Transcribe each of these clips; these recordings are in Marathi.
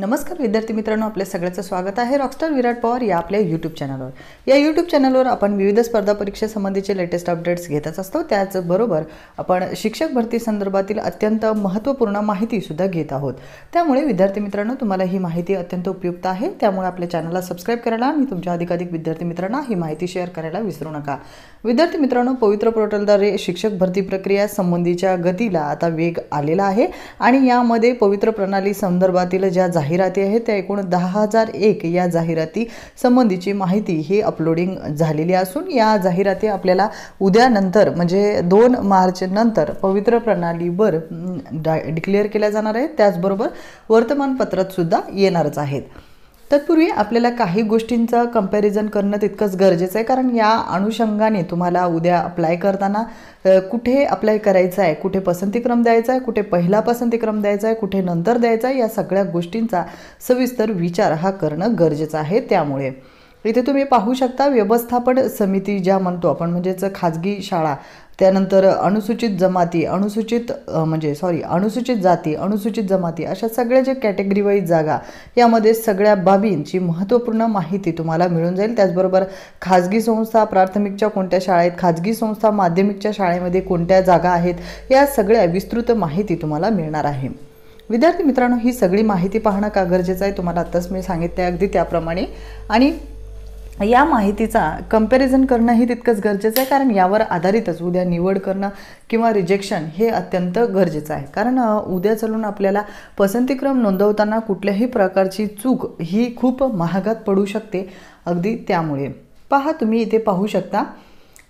नमस्कार विद्यार्थी मित्रांनो आपल्या सगळ्याचं स्वागत आहे रॉकस्टार विराट पवार या आपल्या यूट्यूब चॅनलवर या यूट्यूब चॅनलवर आपण विविध स्पर्धा परीक्षेसंबंधीचे लेटेस्ट अपडेट्स घेतच असतो त्याचबरोबर आपण शिक्षक भरती संदर्भातील अत्यंत महत्त्वपूर्ण माहितीसुद्धा घेत आहोत त्यामुळे विद्यार्थी मित्रांनो तुम्हाला ही माहिती अत्यंत उपयुक्त आहे त्यामुळे आपल्या चॅनलला सबस्क्राईब करायला आणि तुमच्या अधिकाधिक विद्यार्थी मित्रांना ही माहिती शेअर करायला विसरू नका विद्यार्थी मित्रांनो पवित्र पोर्टलद्वारे शिक्षक भरती प्रक्रिया संबंधीच्या गतीला आता वेग आलेला आहे आणि यामध्ये पवित्र प्रणाली संदर्भातील ज्या जाहिराती आहेत त्या एकूण दहा हजार एक या जाहिराती संबंधीची माहिती ही अपलोडिंग झालेली असून या जाहिराती आपल्याला उद्यानंतर म्हणजे दोन मार्च नंतर पवित्र प्रणालीवर डिक्लेअर केल्या जाणार आहेत त्याचबरोबर वर्तमानपत्रात सुद्धा येणारच आहेत तत्पूर्वी आपल्याला काही गोष्टींचं कम्पॅरिझन करणं तितकंच गरजेचं आहे कारण या अनुषंगाने तुम्हाला उद्या अप्लाय करताना कुठे अप्लाय करायचं आहे कुठे पसंतीक्रम द्यायचा आहे कुठे पहिला पसंतीक्रम द्यायचा आहे कुठे नंतर द्यायचा आहे या सगळ्या गोष्टींचा सविस्तर विचार हा करणं गरजेचं आहे त्यामुळे इथे तुम्ही पाहू शकता व्यवस्थापन समिती ज्या म्हणतो आपण म्हणजेच खाजगी शाळा त्यानंतर अनुसूचित जमाती अनुसूचित म्हणजे सॉरी अनुसूचित जाती अनुसूचित जमाती अशा सगळ्या ज्या कॅटेगरीवाईज जागा यामध्ये सगळ्या बाबींची महत्त्वपूर्ण माहिती तुम्हाला मिळून जाईल त्याचबरोबर खाजगी संस्था प्राथमिकच्या कोणत्या शाळेत खाजगी संस्था माध्यमिकच्या शाळेमध्ये कोणत्या जागा आहेत या सगळ्या विस्तृत माहिती तुम्हाला मिळणार आहे विद्यार्थी मित्रांनो ही सगळी माहिती पाहणं का गरजेचं आहे तुम्हाला आत्ताच मी सांगितलं अगदी त्याप्रमाणे आणि या माहितीचा कम्पॅरिझन करणंही तितकंच गरजेचं आहे कारण यावर आधारितच उद्या निवड करणं किंवा रिजेक्शन हे अत्यंत गरजेचं आहे कारण उद्या चलून आपल्याला पसंतीक्रम नोंदवताना कुठल्याही प्रकारची चूक ही खूप महागात पडू शकते अगदी त्यामुळे पहा तुम्ही इथे पाहू शकता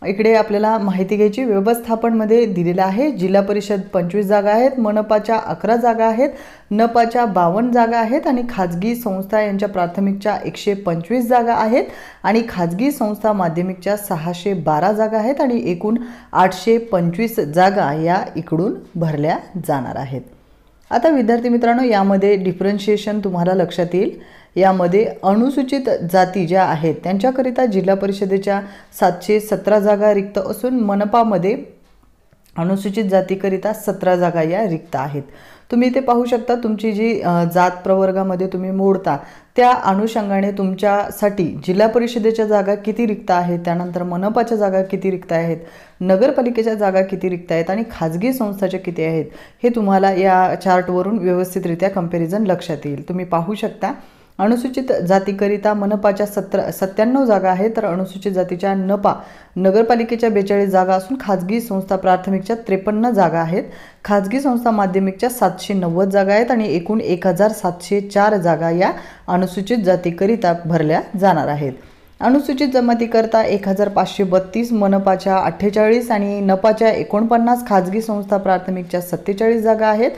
इकडे आपल्याला माहिती घ्यायची व्यवस्थापनमध्ये दिलेलं आहे जिल्हा परिषद पंचवीस जागा आहेत मनपाच्या अकरा जागा आहेत नपाच्या बावन्न जागा आहेत आणि खाजगी संस्था यांच्या प्राथमिकच्या एकशे पंचवीस जागा आहेत आणि खाजगी संस्था माध्यमिकच्या सहाशे बारा जागा आहेत आणि एकूण आठशे पंचवीस जागा या इकडून भरल्या जाणार आहेत आता विद्यार्थी मित्रांनो यामध्ये डिफरन्शिएशन तुम्हाला लक्षात येईल यामध्ये अनुसूचित जाती ज्या आहेत त्यांच्याकरिता जिल्हा परिषदेच्या सातशे सतरा जागा रिक्त असून मनपामध्ये अनुसूचित जातीकरिता सतरा जागा या रिक्त आहेत तुम्ही ते पाहू शकता तुमची जी जात प्रवर्गामध्ये तुम्ही मोडता त्या अनुषंगाने तुमच्यासाठी जिल्हा परिषदेच्या जागा किती रिक्त आहेत त्यानंतर मनपाच्या जागा किती रिक्त आहेत नगरपालिकेच्या जागा किती रिक्त आहेत आणि खाजगी संस्थाच्या किती आहेत हे तुम्हाला या चार्टवरून व्यवस्थितरित्या कम्पॅरिझन लक्षात येईल तुम्ही पाहू शकता अनुसूचित जातीकरिता मनपाच्या सत्र सत्त्याण्णव जागा आहेत तर अनुसूचित जातीच्या नपा नगरपालिकेच्या बेचाळीस जागा असून खाजगी संस्था प्राथमिकच्या त्रेपन्न जागा आहेत खाजगी संस्था माध्यमिकच्या सातशे नव्वद जागा आहेत आणि एकूण एक हजार सातशे चार जागा या अनुसूचित जातीकरिता भरल्या जाणार आहेत अनुसूचित जमातीकरता एक हजार पाचशे बत्तीस मनपाच्या अठ्ठेचाळीस आणि नपाच्या एकोणपन्नास खाजगी संस्था प्राथमिकच्या सत्तेचाळीस जागा आहेत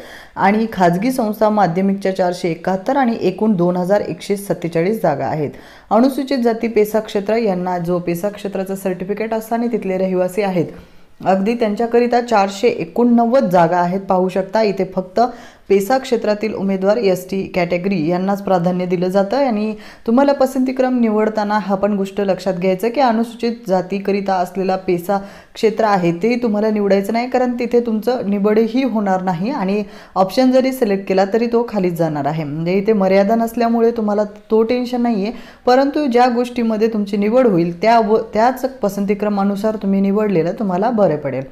आणि खाजगी संस्था माध्यमिकच्या चारशे एकाहत्तर आणि एकूण दोन हजार एकशे सत्तेचाळीस जागा आहेत अनुसूचित जाती पेसा क्षेत्र यांना जो पेसा क्षेत्राचं सर्टिफिकेट असताना तिथले रहिवासी आहेत अगदी त्यांच्याकरिता चारशे एकोणनव्वद जागा आहेत पाहू शकता इथे फक्त पेसा क्षेत्रातील उमेदवार एस टी कॅटेगरी यांनाच प्राधान्य दिलं जातं आणि तुम्हाला पसंतीक्रम निवडताना हा पण गोष्ट लक्षात घ्यायचं की अनुसूचित जातीकरिता असलेला पेसा क्षेत्र आहे ते तुम्हाला निवडायचं नाही कारण तिथे तुमचं निवडही होणार नाही आणि ऑप्शन जरी सिलेक्ट केला तरी तो खालीच जाणार आहे म्हणजे इथे मर्यादा नसल्यामुळे तुम्हाला तो टेन्शन नाही आहे परंतु ज्या गोष्टीमध्ये तुमची निवड होईल त्या व त्याच पसंतीक्रमानुसार तुम्ही निवडलेलं तुम्हाला बरे पडेल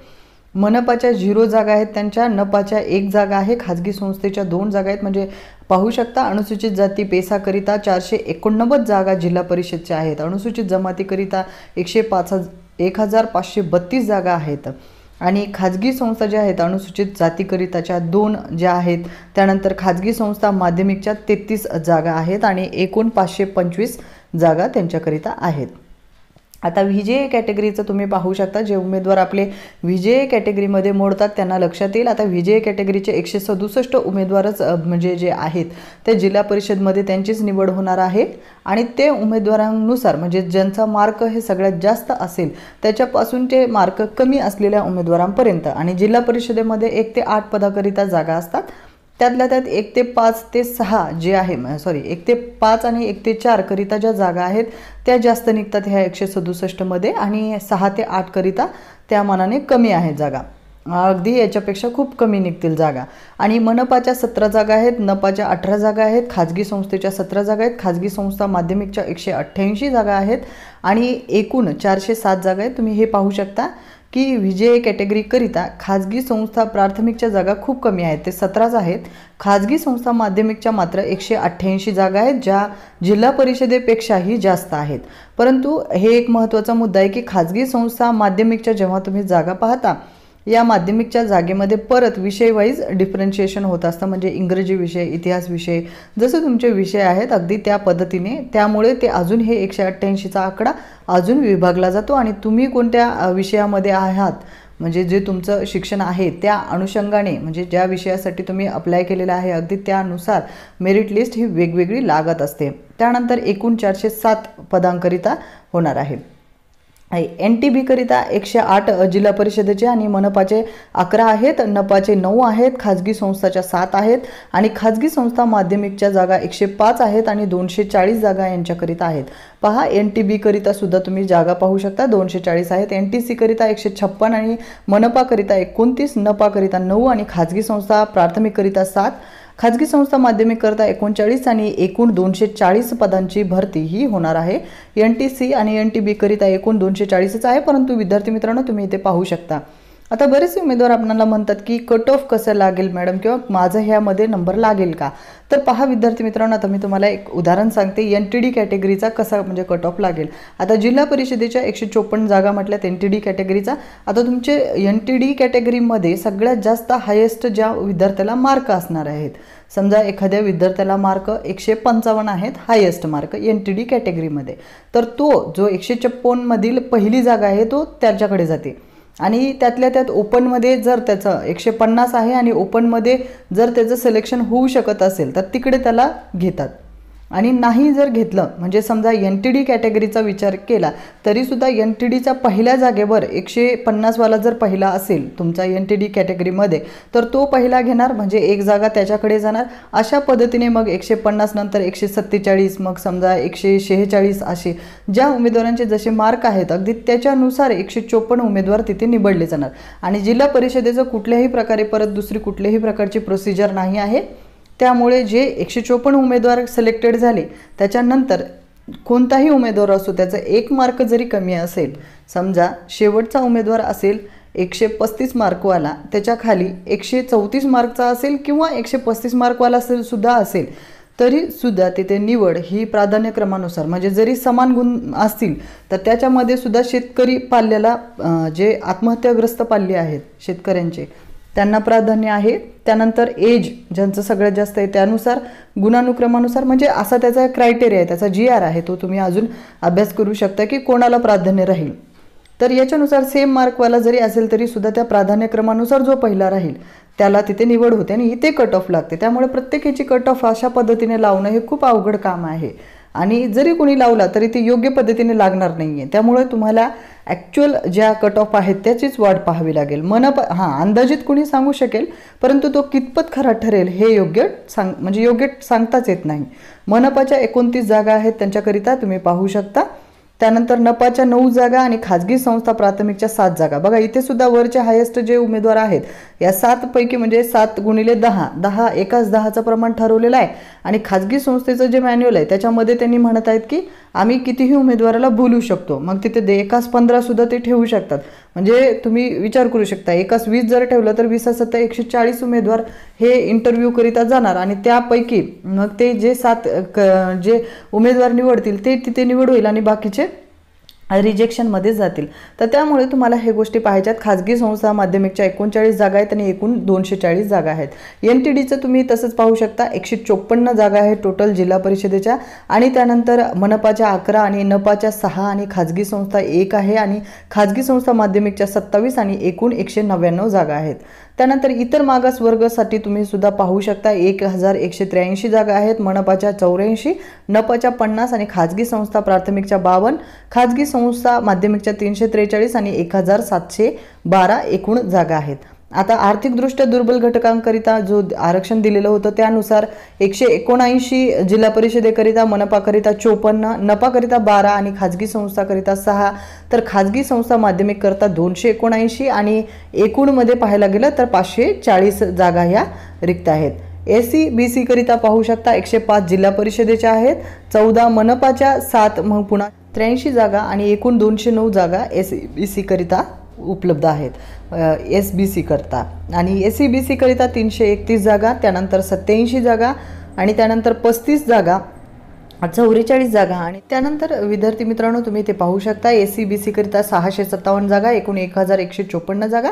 मनपाच्या झिरो जागा आहेत त्यांच्या नपाच्या एक जागा आहे खाजगी संस्थेच्या दोन जागा आहेत म्हणजे पाहू शकता अनुसूचित जाती पेसाकरिता चारशे एकोणनव्वद जागा जिल्हा परिषदच्या आहेत अनुसूचित जमातीकरिता एकशे पाच एक हजार पाचशे बत्तीस जागा आहेत आणि खाजगी संस्था ज्या आहेत अनुसूचित जातीकरिताच्या दोन ज्या आहेत त्यानंतर खाजगी संस्था माध्यमिकच्या तेहतीस जागा आहेत आणि एकूण पाचशे पंचवीस जागा त्यांच्याकरिता आहेत आता विजय कॅटेगरीचं तुम्ही पाहू शकता जे उमेदवार आपले विजय कॅटेगरीमध्ये मोडतात त्यांना लक्षात येईल आता विजय कॅटेगरीचे एकशे सदुसष्ट उमेदवारच म्हणजे जे आहेत ते जिल्हा परिषदमध्ये त्यांचीच निवड होणार आहे आणि ते उमेदवारांनुसार म्हणजे ज्यांचा मार्क हे सगळ्यात जास्त असेल त्याच्यापासून ते मार्क कमी असलेल्या उमेदवारांपर्यंत आणि जिल्हा परिषदेमध्ये एक ते आठ पदाकरिता जागा असतात त्यातल्या त्यात एक ते पाच ते सहा जे आहे सॉरी एक ते पाच आणि एक ते करिता ज्या जागा आहेत त्या जास्त निघतात ह्या एकशे सदुसष्टमध्ये आणि सहा ते करिता त्या मानाने कमी आहेत जागा अगदी याच्यापेक्षा खूप कमी निघतील जागा आणि मनपाच्या सतरा जागा आहेत नपाच्या अठरा जागा आहेत खाजगी संस्थेच्या सतरा जागा आहेत खाजगी संस्था माध्यमिकच्या एकशे अठ्ठ्याऐंशी जागा आहेत आणि एकूण चारशे सात जागा आहेत तुम्ही हे पाहू शकता की विजय कॅटेगरीकरिता खाजगी संस्था प्राथमिकच्या जागा खूप कमी आहेत ते सतराच आहेत खाजगी संस्था माध्यमिकच्या मात्र एकशे अठ्ठ्याऐंशी जागा आहेत ज्या जिल्हा परिषदेपेक्षाही जास्त आहेत परंतु हे एक महत्त्वाचा मुद्दा आहे की खाजगी संस्था माध्यमिकच्या जेव्हा तुम्ही जागा पाहता या माध्यमिकच्या जागेमध्ये परत विषय वाईज डिफरन्शिएशन होत असतं म्हणजे इंग्रजी विषय इतिहास विषय जसे तुमचे विषय आहेत अगदी त्या पद्धतीने त्यामुळे ते अजून हे एकशे अठ्ठ्याऐंशीचा आकडा अजून विभागला जातो आणि तुम्ही कोणत्या विषयामध्ये आहात म्हणजे जे तुमचं शिक्षण आहे त्या अनुषंगाने म्हणजे ज्या विषयासाठी तुम्ही अप्लाय केलेलं आहे अगदी त्यानुसार मेरिट लिस्ट ही वेगवेगळी लागत असते त्यानंतर एकूण चारशे सात पदांकरिता होणार आहे एन टी बीकरिता एकशे आठ जिल्हा परिषदेचे आणि मनपाचे अकरा आहेत नपाचे नऊ आहेत खाजगी संस्थाच्या सात आहेत आणि खाजगी संस्था माध्यमिकच्या जागा एकशे पाच आहेत आणि दोनशे चाळीस जागा यांच्याकरिता आहेत पहा एन टी बीकरिता सुद्धा तुम्ही जागा पाहू शकता दोनशे चाळीस आहेत एन टी सीकरिता एकशे छप्पन आणि मनपाकरिता एकोणतीस नपाकरिता नऊ आणि खाजगी संस्था प्राथमिककरिता सात खाजगी संस्था माध्यमिकरता एकोणचाळीस आणि एकूण दोनशे चाळीस पदांची भरती ही होणार आहे एन टी सी आणि एन टी बीकरिता एकूण दोनशे चाळीसच आहे परंतु विद्यार्थी मित्रांनो तुम्ही इथे पाहू शकता आता बरेच उमेदवार आपल्याला म्हणतात की कट ऑफ कसं लागेल मॅडम किंवा माझं ह्यामध्ये नंबर लागेल का तर पहा विद्यार्थी मित्रांनो आता मी तुम्हाला एक उदाहरण सांगते एन टी डी कॅटेगरीचा कसा म्हणजे कट ऑफ लागेल आता जिल्हा परिषदेच्या एकशे चोपन्न जागा म्हटल्यात एन टी डी कॅटेगरीचा आता तुमचे एन टी डी कॅटेगरीमध्ये सगळ्यात जास्त हायेस्ट ज्या विद्यार्थ्याला मार्क असणार आहेत समजा एखाद्या विद्यार्थ्याला मार्क एकशे पंचावन्न आहेत highest mark N T D कॅटेगरीमध्ये तर तो जो एकशे छप्पनमधील पहिली जागा आहे तो त्याच्याकडे जाते आणि त्यातल्या त्यात ओपनमध्ये जर त्याचं एकशे पन्नास आहे आणि ओपनमध्ये जर त्याचं सिलेक्शन होऊ शकत असेल तर तिकडे त्याला घेतात आणि नाही जर घेतलं म्हणजे समजा एन टी डी कॅटेगरीचा विचार केला तरीसुद्धा एन टी डीच्या पहिल्या जागेवर एकशे पन्नासवाला जर पहिला असेल तुमचा एन टी डी कॅटेगरीमध्ये तर तो पहिला घेणार म्हणजे एक जागा त्याच्याकडे जाणार अशा पद्धतीने मग एकशे पन्नास नंतर एकशे सत्तेचाळीस मग समजा एकशे शेहेचाळीस असे ज्या उमेदवारांचे जसे मार्क आहेत अगदी त्याच्यानुसार एकशे चोपन्न उमेदवार तिथे निवडले जाणार आणि जिल्हा परिषदेचं कुठल्याही प्रकारे परत दुसरी कुठल्याही प्रकारची प्रोसिजर नाही आहे त्यामुळे जे एकशे चोपन्न उमेदवार सिलेक्टेड झाले त्याच्यानंतर कोणताही उमेदवार असो त्याचा एक मार्क जरी कमी असेल समजा शेवटचा उमेदवार असेल एकशे पस्तीस मार्कवाला त्याच्या खाली एकशे चौतीस मार्कचा असेल किंवा एकशे पस्तीस मार्कवाला असेल सुद्धा असेल तरी सुद्धा तिथे निवड ही प्राधान्यक्रमानुसार म्हणजे जरी समान गुण असतील तर त्याच्यामध्ये सुद्धा शेतकरी पाल्याला जे आत्महत्याग्रस्त पाल्य आहेत शेतकऱ्यांचे त्यांना प्राधान्य आहे त्यानंतर एज ज्यांचं सगळ्यात जास्त आहे त्यानुसार गुणानुक्रमानुसार म्हणजे असा त्याचा क्रायटेरिया आहे त्याचा जी आर आहे तो तुम्ही अजून अभ्यास करू शकता की कोणाला प्राधान्य राहील तर याच्यानुसार सेम मार्कवाला जरी असेल तरी सुद्धा त्या प्राधान्यक्रमानुसार जो पहिला राहील त्याला तिथे निवड होते आणि इथे कट ऑफ लागते त्यामुळे प्रत्येकीची कट ऑफ अशा पद्धतीने लावणं हे खूप अवघड काम आहे आणि जरी कोणी लावला तरी ते योग्य पद्धतीने लागणार नाही आहे त्यामुळे तुम्हाला ॲक्च्युअल ज्या कट ऑफ आहेत त्याचीच वाट पाहावी लागेल मनप हां अंदाजित कोणी सांगू शकेल परंतु तो कितपत खरा ठरेल हे योग्य सांग म्हणजे योग्य सांगताच येत नाही मनपाच्या एकोणतीस जागा आहेत त्यांच्याकरिता तुम्ही पाहू शकता त्यानंतर नपाच्या नऊ जागा आणि खाजगी संस्था प्राथमिकच्या सात जागा बघा इथे सुद्धा वरचे हायेस्ट जे उमेदवार आहेत या सातपैकी म्हणजे सात गुणिले दहा दहा एकाच दहाचं प्रमाण ठरवलेलं आहे आणि खाजगी संस्थेचं जे मॅन्युअल आहे त्याच्यामध्ये त्यांनी म्हणत आहेत की आम्ही कितीही उमेदवाराला बोलू शकतो मग तिथे एकाच सुद्धा ते ठेवू शकतात म्हणजे तुम्ही विचार करू शकता एकाच वीस जर ठेवलं तर वीसा सत्ता एकशे चाळीस उमेदवार हे इंटरव्ह्यूकरिता जाणार आणि त्यापैकी मग ते जे सात क जे उमेदवार निवडतील ते तिथे निवड होईल आणि बाकीचे रिजेक्शन रिजेक्शनमध्ये जातील तर त्यामुळे तुम्हाला हे गोष्टी पाहायच्यात खाजगी संस्था माध्यमिकच्या एकोणचाळीस जागा आहेत आणि एकूण दोनशे चाळीस जागा आहेत एन टी डीचं तुम्ही तसंच पाहू शकता एकशे चोपन्न जागा आहेत टोटल जिल्हा परिषदेच्या आणि त्यानंतर मनपाच्या अकरा आणि नपाच्या सहा आणि खाजगी संस्था एक आहे आणि खाजगी संस्था माध्यमिकच्या सत्तावीस आणि एकूण एकशे नव्याण्णव जागा आहेत त्यानंतर इतर वर्गासाठी तुम्ही सुद्धा पाहू शकता एक हजार एकशे त्र्याऐंशी जागा आहेत मनपाच्या चौऱ्याऐंशी नपाच्या पन्नास आणि खाजगी संस्था प्राथमिकच्या बावन्न खाजगी संस्था माध्यमिकच्या तीनशे त्रेचाळीस आणि एक हजार सातशे बारा एकूण जागा आहेत आता आर्थिकदृष्ट्या दुर्बल घटकांकरिता जो आरक्षण दिलेलं होतं त्यानुसार एकशे एकोणऐंशी जिल्हा परिषदेकरिता मनपाकरिता चोपन्न नपाकरिता बारा आणि खाजगी संस्थाकरिता सहा तर खाजगी संस्था माध्यमिककरता दोनशे एकोणऐंशी आणि एकूणमध्ये पाहायला गेलं तर पाचशे चाळीस जागा ह्या रिक्त आहेत एस सी बी सीकरिता पाहू शकता एकशे पाच जिल्हा परिषदेच्या आहेत चौदा मनपाच्या सात मग पुन्हा त्र्याऐंशी जागा आणि एकूण दोनशे नऊ जागा एस सी बी सीकरिता उपलब्ध आहेत एस बी सीकरता आणि एस सी e बी सीकरिता तीनशे एकतीस जागा त्यानंतर सत्याऐंशी जागा आणि त्यानंतर पस्तीस जागा चौवेचाळीस जागा आणि त्यानंतर विद्यार्थी मित्रांनो तुम्ही ते पाहू शकता ए सी e बी सीकरिता सहाशे सत्तावन्न जागा एकूण एक हजार एकशे चोपन्न जागा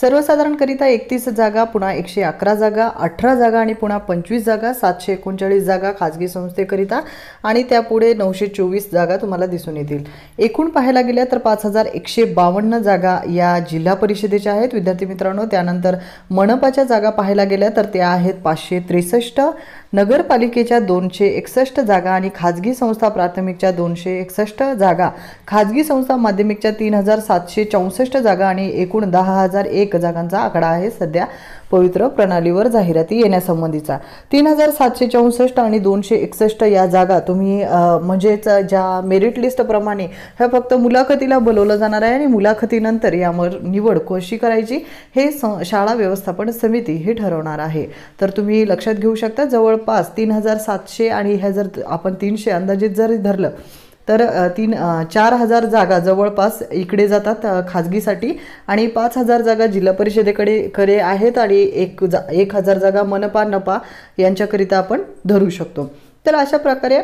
सर्वसाधारणकरिता एकतीस जागा पुन्हा एकशे अकरा जागा अठरा जागा आणि पुन्हा पंचवीस जागा सातशे एकोणचाळीस जागा खाजगी संस्थेकरिता आणि त्यापुढे नऊशे चोवीस जागा तुम्हाला दिसून येतील एकूण पाहायला गेल्या तर पाच हजार एकशे बावन्न जागा या जिल्हा परिषदेच्या आहेत विद्यार्थी मित्रांनो त्यानंतर मनपाच्या जागा पाहायला गेल्या तर त्या आहेत पाचशे त्रेसष्ट नगरपालिकेच्या दोनशे एकसष्ट जागा आणि खाजगी संस्था प्राथमिकच्या दोनशे एकसष्ट जागा खाजगी संस्था माध्यमिकच्या तीन हजार सातशे चौसष्ट जागा आणि एकूण दहा हजार एक एक जागांचा आकडा आहे सध्या पवित्र प्रणालीवर जाहिराती येण्यासंबंधीचा तीन हजार सातशे चौसष्ट आणि दोनशे एकसष्ट या जागा तुम्ही म्हणजेच ज्या मेरिट लिस्टप्रमाणे ह्या फक्त मुलाखतीला बोलवलं जाणार आहे आणि मुलाखतीनंतर यावर निवड कशी करायची हे शाळा व्यवस्थापन समिती हे ठरवणार आहे तर तुम्ही लक्षात घेऊ शकता जवळपास तीन हजार सातशे आणि ह्या जर आपण तीनशे अंदाजित जर धरलं तर तीन चार हजार जागा जवळपास इकडे जातात खाजगीसाठी आणि पाच हजार जागा जिल्हा परिषदेकडे खरे आहेत आणि एक जा एक हजार जागा मनपा नपा यांच्याकरिता आपण धरू शकतो तर अशा प्रकारे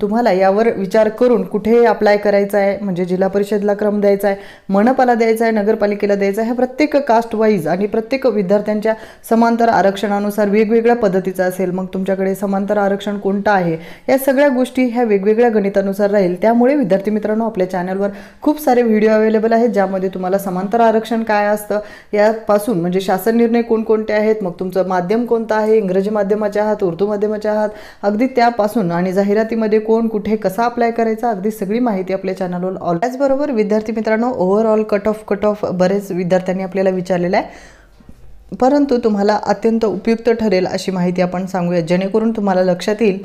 तुम्हाला यावर विचार करून कुठे अप्लाय करायचा आहे म्हणजे जिल्हा परिषदला क्रम द्यायचा आहे मनपाला द्यायचा आहे नगरपालिकेला द्यायचा आहे प्रत्येक कास्ट वाईज आणि प्रत्येक विद्यार्थ्यांच्या समांतर आरक्षणानुसार वेगवेगळ्या पद्धतीचा असेल मग तुमच्याकडे समांतर आरक्षण कोणतं आहे या सगळ्या गोष्टी ह्या वेगवेगळ्या गणितानुसार राहील त्यामुळे विद्यार्थी मित्रांनो आपल्या चॅनलवर खूप सारे व्हिडिओ अवेलेबल आहेत ज्यामध्ये तुम्हाला समांतर आरक्षण काय असतं यापासून म्हणजे शासन निर्णय कोणकोणते आहेत मग तुमचं माध्यम कोणतं आहे इंग्रजी माध्यमाच्या आहात उर्दू माध्यमाच्या आहात अगदी त्यापासून आणि जाहिरातीमध्ये परीक्षेमध्ये कोण कुठे कसा अप्लाय करायचा अगदी सगळी माहिती आपल्या चॅनलवर ऑल त्याचबरोबर विद्यार्थी मित्रांनो overall cut off cut off बरेच विद्यार्थ्यांनी आपल्याला विचारलेलं आहे परंतु तुम्हाला अत्यंत उपयुक्त ठरेल अशी माहिती आपण सांगूया जेणेकरून तुम्हाला लक्षात येईल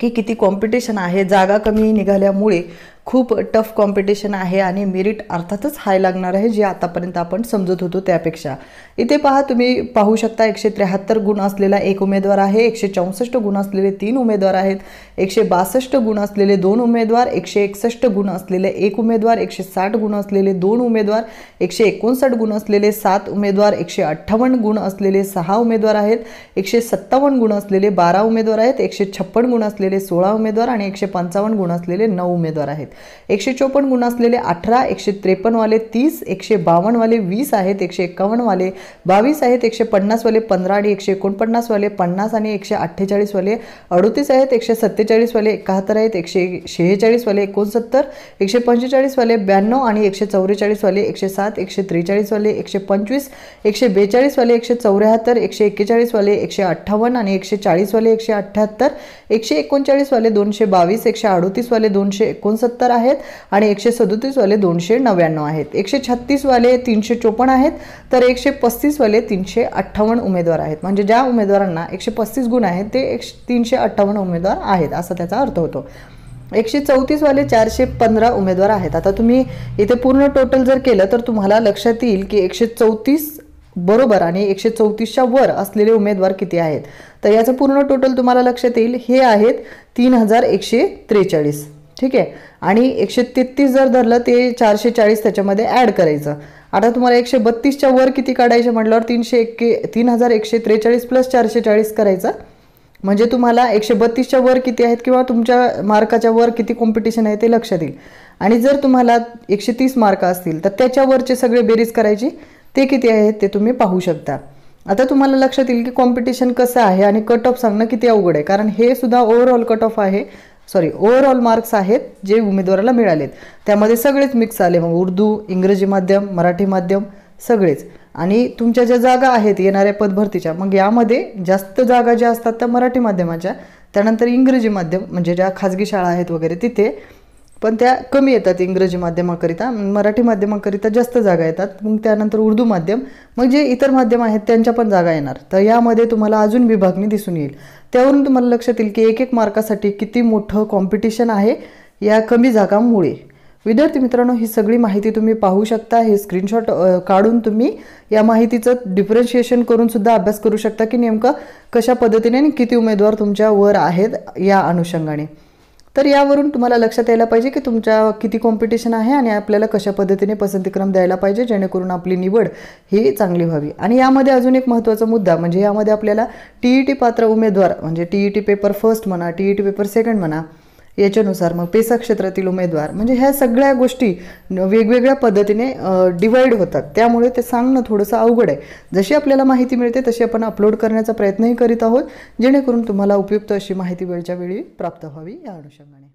की किती कॉम्पिटिशन आहे जागा कमी निघाल्यामुळे खूप टफ कॉम्पिटिशन आहे आणि मेरिट अर्थातच हाय लागणार आहे जे आतापर्यंत आपण समजत होतो त्यापेक्षा इथे पहा तुम्ही पाहू शकता एकशे त्र्याहत्तर गुण असलेला एक उमेदवार आहे एकशे चौसष्ट गुण असलेले तीन उमेदवार आहेत एकशे बासष्ट गुण असलेले दोन उमेदवार एकशे एकसष्ट गुण असलेले एक उमेदवार एकशे साठ गुण असलेले दोन उमेदवार एकशे एकोणसाठ गुण असलेले सात उमेदवार एकशे अठ्ठावन्न गुण असलेले सहा उमेदवार आहेत एकशे सत्तावन्न गुण असलेले बारा उमेदवार आहेत एकशे छप्पन गुण असलेले सोळा उमेदवार आणि एकशे पंचावन्न गुण असलेले नऊ उमेदवार आहेत एकशे चोपन्न गुण असलेले अठरा एकशे त्रेपन्नवाले तीस एकशे बावन्नवाले वीस आहेत एकशे एक्कावन्नवाले बावीस आहेत एकशे पन्नासवाले पंधरा आणि एकशे एकोणपन्नासवाले पन्नास आणि एकशे अठ्ठेचाळीसवाले अडतीस आहेत एकशे सत्तेचाळीसवाले एकाहत्तर आहेत एकशे शेहेचाळीसवाले एकोणसत्तर एकशे पंचेचाळीसवाले ब्याण्णव आणि एकशे चौवेचाळीसवाले एकशे सात एकशे त्रेचाळीसवाले एकशे पंचवीस एकशे बेचाळीसवाले एकशे चौऱ्याहत्तर एकशे एक्केचाळीसवाले एकशे अठ्ठावन्न आणि एकशे चाळीसवाले एकशे अठ्ठ्याहत्तर एकशे एकोणचाळीसवाले दोनशे बावीस एकशे अडतीसवाले दोनशे एकोणसत्तर सत्तर आहेत आणि एकशे वाले दोनशे नव्याण्णव आहेत एकशे छत्तीस वाले तीनशे चोपन्न आहेत तर एकशे पस्तीस वाले तीनशे अठ्ठावन्न उमेदवार आहेत म्हणजे ज्या उमेदवारांना एकशे पस्तीस गुण आहेत ते एकशे तीनशे अठ्ठावन्न उमेदवार आहेत असा त्याचा अर्थ होतो एकशे चौतीस वाले चारशे पंधरा उमेदवार आहेत आता तुम्ही इथे पूर्ण टोटल जर केलं तर तुम्हाला लक्षात येईल की एकशे चौतीस बरोबर आणि एकशे चौतीसच्या वर असलेले उमेदवार किती आहेत तर याचं पूर्ण टोटल तुम्हाला लक्षात येईल हे आहेत तीन हजार एकशे त्रेचाळीस ठीक आहे आणि एकशे तेहतीस जर धरलं ते चारशे चाळीस त्याच्यामध्ये ॲड करायचं आता तुम्हाला एकशे बत्तीसच्या वर किती काढायचे म्हटल्यावर तीनशे एक्के तीन हजार एकशे त्रेचाळीस प्लस चारशे चाळीस करायचं म्हणजे तुम्हाला एकशे बत्तीसच्या वर किती आहेत किंवा तुमच्या मार्काच्या वर किती कॉम्पिटिशन आहे ते लक्षात येईल आणि जर तुम्हाला एकशे तीस मार्क असतील तर त्याच्यावरचे सगळे बेरीज करायची ते किती आहेत ते तुम्ही पाहू शकता आता तुम्हाला लक्षात येईल की कॉम्पिटिशन कसं आहे आणि कट ऑफ सांगणं किती अवघड आहे कारण हे सुद्धा ओव्हरऑल कट ऑफ आहे सॉरी ओव्हरऑल मार्क्स आहेत जे उमेदवाराला मिळालेत त्यामध्ये सगळेच मिक्स आले मग उर्दू इंग्रजी माध्यम मराठी माध्यम सगळेच आणि तुमच्या ज्या जागा आहेत येणाऱ्या पदभरतीच्या मग यामध्ये जास्त जागा ज्या असतात त्या मराठी माध्यमाच्या त्यानंतर इंग्रजी माध्यम म्हणजे ज्या खाजगी शाळा आहेत वगैरे तिथे पण त्या कमी येतात इंग्रजी माध्यमाकरिता मराठी माध्यमाकरिता जास्त जागा येतात मग त्यानंतर उर्दू माध्यम मग जे म्हणजे इतर माध्यम आहेत त्यांच्या पण जागा येणार तर यामध्ये तुम्हाला अजून विभागणी दिसून येईल त्यावरून तुम्हाला लक्षात येईल की एक एक मार्कासाठी किती मोठं कॉम्पिटिशन आहे या कमी जागांमुळे विद्यार्थी मित्रांनो ही सगळी माहिती तुम्ही पाहू शकता हे स्क्रीनशॉट काढून तुम्ही या माहितीचं डिफरन्शिएशन करून सुद्धा अभ्यास करू शकता की नेमकं कशा पद्धतीने आणि किती उमेदवार तुमच्या वर आहेत या अनुषंगाने तर यावरून तुम्हाला लक्षात यायला पाहिजे की तुमच्या किती कॉम्पिटिशन आहे आणि आपल्याला कशा पद्धतीने पसंतीक्रम द्यायला पाहिजे जेणेकरून आपली निवड ही चांगली व्हावी आणि यामध्ये अजून एक महत्त्वाचा मुद्दा म्हणजे यामध्ये आपल्याला टी ई टी पात्र उमेदवार म्हणजे T E T paper first म्हणा T E T paper second म्हणा याच्यानुसार मग पेसा क्षेत्रातील उमेदवार म्हणजे ह्या सगळ्या गोष्टी वेगवेगळ्या पद्धतीने डिवाईड होतात त्यामुळे ते सांगणं थोडंसं अवघड आहे जशी आपल्याला माहिती मिळते तशी आपण अपलोड करण्याचा प्रयत्नही करीत आहोत जेणेकरून तुम्हाला उपयुक्त अशी माहिती वेळच्या वेळी प्राप्त व्हावी या अनुषंगाने